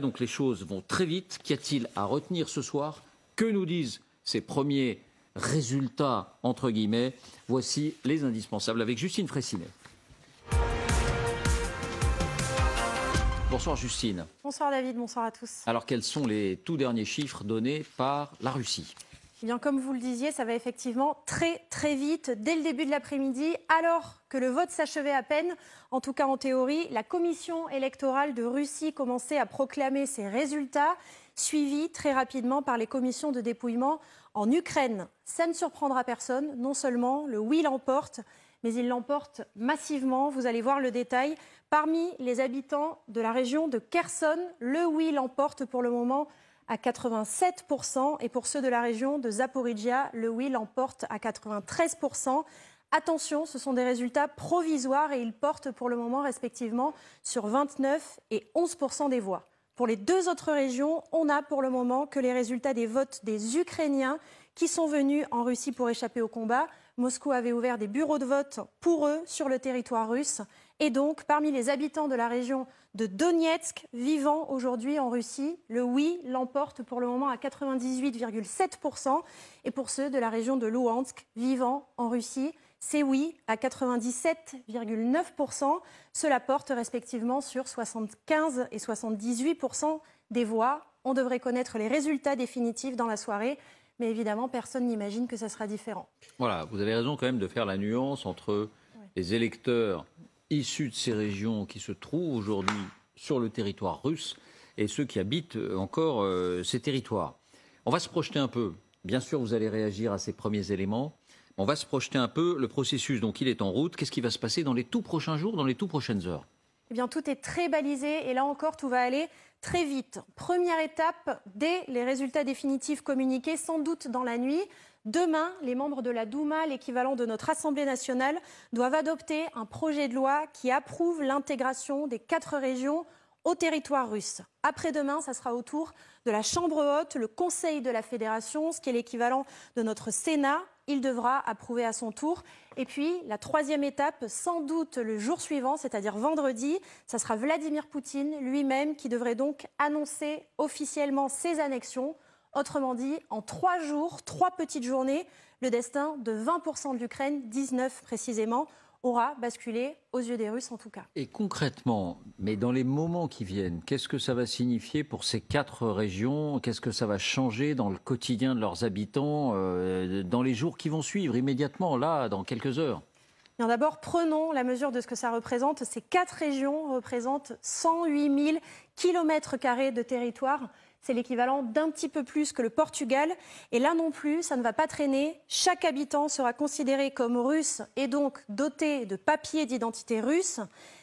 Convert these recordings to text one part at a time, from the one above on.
Donc les choses vont très vite. Qu'y a-t-il à retenir ce soir Que nous disent ces premiers résultats, entre guillemets Voici les indispensables avec Justine Fressinet. Bonsoir Justine. Bonsoir David, bonsoir à tous. Alors quels sont les tout derniers chiffres donnés par la Russie eh comme vous le disiez, ça va effectivement très très vite dès le début de l'après-midi, alors que le vote s'achevait à peine, en tout cas en théorie. La commission électorale de Russie commençait à proclamer ses résultats, suivis très rapidement par les commissions de dépouillement en Ukraine. Ça ne surprendra personne, non seulement le oui l'emporte, mais il l'emporte massivement. Vous allez voir le détail. Parmi les habitants de la région de Kherson, le oui l'emporte pour le moment à 87%. Et pour ceux de la région de Zaporizhia, le oui l'emporte à 93%. Attention, ce sont des résultats provisoires et ils portent pour le moment respectivement sur 29 et 11% des voix. Pour les deux autres régions, on n'a pour le moment que les résultats des votes des Ukrainiens qui sont venus en Russie pour échapper au combat. Moscou avait ouvert des bureaux de vote pour eux sur le territoire russe. Et donc, parmi les habitants de la région de Donetsk vivant aujourd'hui en Russie, le oui l'emporte pour le moment à 98,7%. Et pour ceux de la région de Luhansk vivant en Russie, c'est oui à 97,9%. Cela porte respectivement sur 75 et 78% des voix. On devrait connaître les résultats définitifs dans la soirée. Mais évidemment, personne n'imagine que ça sera différent. Voilà, vous avez raison quand même de faire la nuance entre les électeurs issus de ces régions qui se trouvent aujourd'hui sur le territoire russe et ceux qui habitent euh, encore euh, ces territoires. On va se projeter un peu. Bien sûr, vous allez réagir à ces premiers éléments. On va se projeter un peu. Le processus, donc, il est en route. Qu'est-ce qui va se passer dans les tout prochains jours, dans les tout prochaines heures bien, tout est très balisé et là encore, tout va aller très vite. Première étape, dès les résultats définitifs communiqués, sans doute dans la nuit. Demain, les membres de la Douma, l'équivalent de notre Assemblée nationale, doivent adopter un projet de loi qui approuve l'intégration des quatre régions au territoire russe. Après-demain, ça sera au tour de la Chambre haute, le Conseil de la Fédération, ce qui est l'équivalent de notre Sénat, il devra approuver à son tour. Et puis, la troisième étape, sans doute le jour suivant, c'est-à-dire vendredi, ça sera Vladimir Poutine lui-même qui devrait donc annoncer officiellement ses annexions. Autrement dit, en trois jours, trois petites journées, le destin de 20% de l'Ukraine, 19 précisément, aura basculé aux yeux des Russes en tout cas. Et concrètement, mais dans les moments qui viennent, qu'est-ce que ça va signifier pour ces quatre régions Qu'est-ce que ça va changer dans le quotidien de leurs habitants euh, dans les jours qui vont suivre immédiatement, là, dans quelques heures D'abord, prenons la mesure de ce que ça représente. Ces quatre régions représentent 108 000 km2 de territoire c'est l'équivalent d'un petit peu plus que le Portugal. Et là non plus, ça ne va pas traîner. Chaque habitant sera considéré comme russe et donc doté de papiers d'identité russe.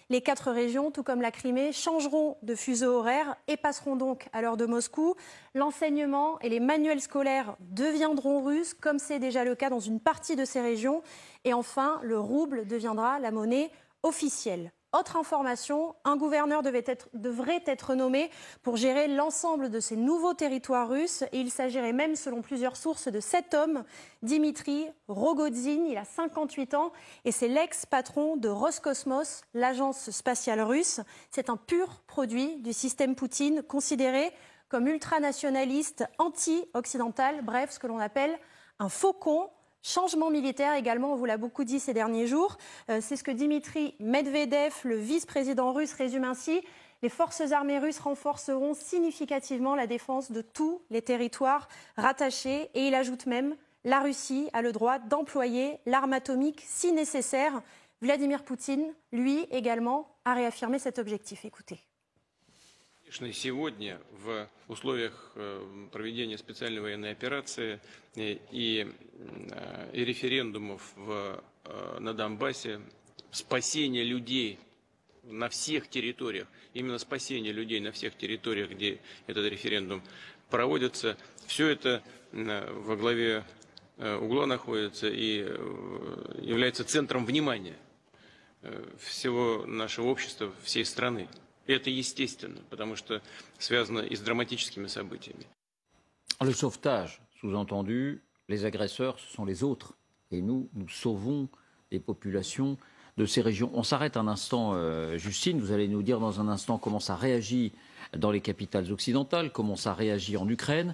Les quatre régions, tout comme la Crimée, changeront de fuseau horaire et passeront donc à l'heure de Moscou. L'enseignement et les manuels scolaires deviendront russes, comme c'est déjà le cas dans une partie de ces régions. Et enfin, le rouble deviendra la monnaie officielle. Autre information, un gouverneur devrait être nommé pour gérer l'ensemble de ces nouveaux territoires russes. Et il s'agirait même, selon plusieurs sources, de cet homme, Dimitri Rogozin. Il a 58 ans et c'est l'ex-patron de Roscosmos, l'agence spatiale russe. C'est un pur produit du système Poutine, considéré comme ultranationaliste, anti-occidental, bref, ce que l'on appelle un faucon. Changement militaire également, on vous l'a beaucoup dit ces derniers jours. Euh, c'est ce que Dimitri Medvedev, le vice-président russe, résume ainsi. Les forces armées russes renforceront significativement la défense de tous les territoires rattachés. Et il ajoute même, la Russie a le droit d'employer l'arme atomique si nécessaire. Vladimir Poutine, lui également, a réaffirmé cet objectif. Écoutez. Конечно, сегодня в условиях э, проведения специальной военной операции э, и, э, и референдумов в, на Донбассе, спасение людей на всех территориях, именно спасение людей на всех территориях, где этот референдум проводится, все это во главе угла находится и является центром внимания всего нашего общества, всей страны. Le sauvetage, sous-entendu, les agresseurs, ce sont les autres. Et nous, nous sauvons les populations de ces régions. On s'arrête un instant, euh, Justine. Vous allez nous dire dans un instant comment ça réagit dans les capitales occidentales, comment ça réagit en Ukraine.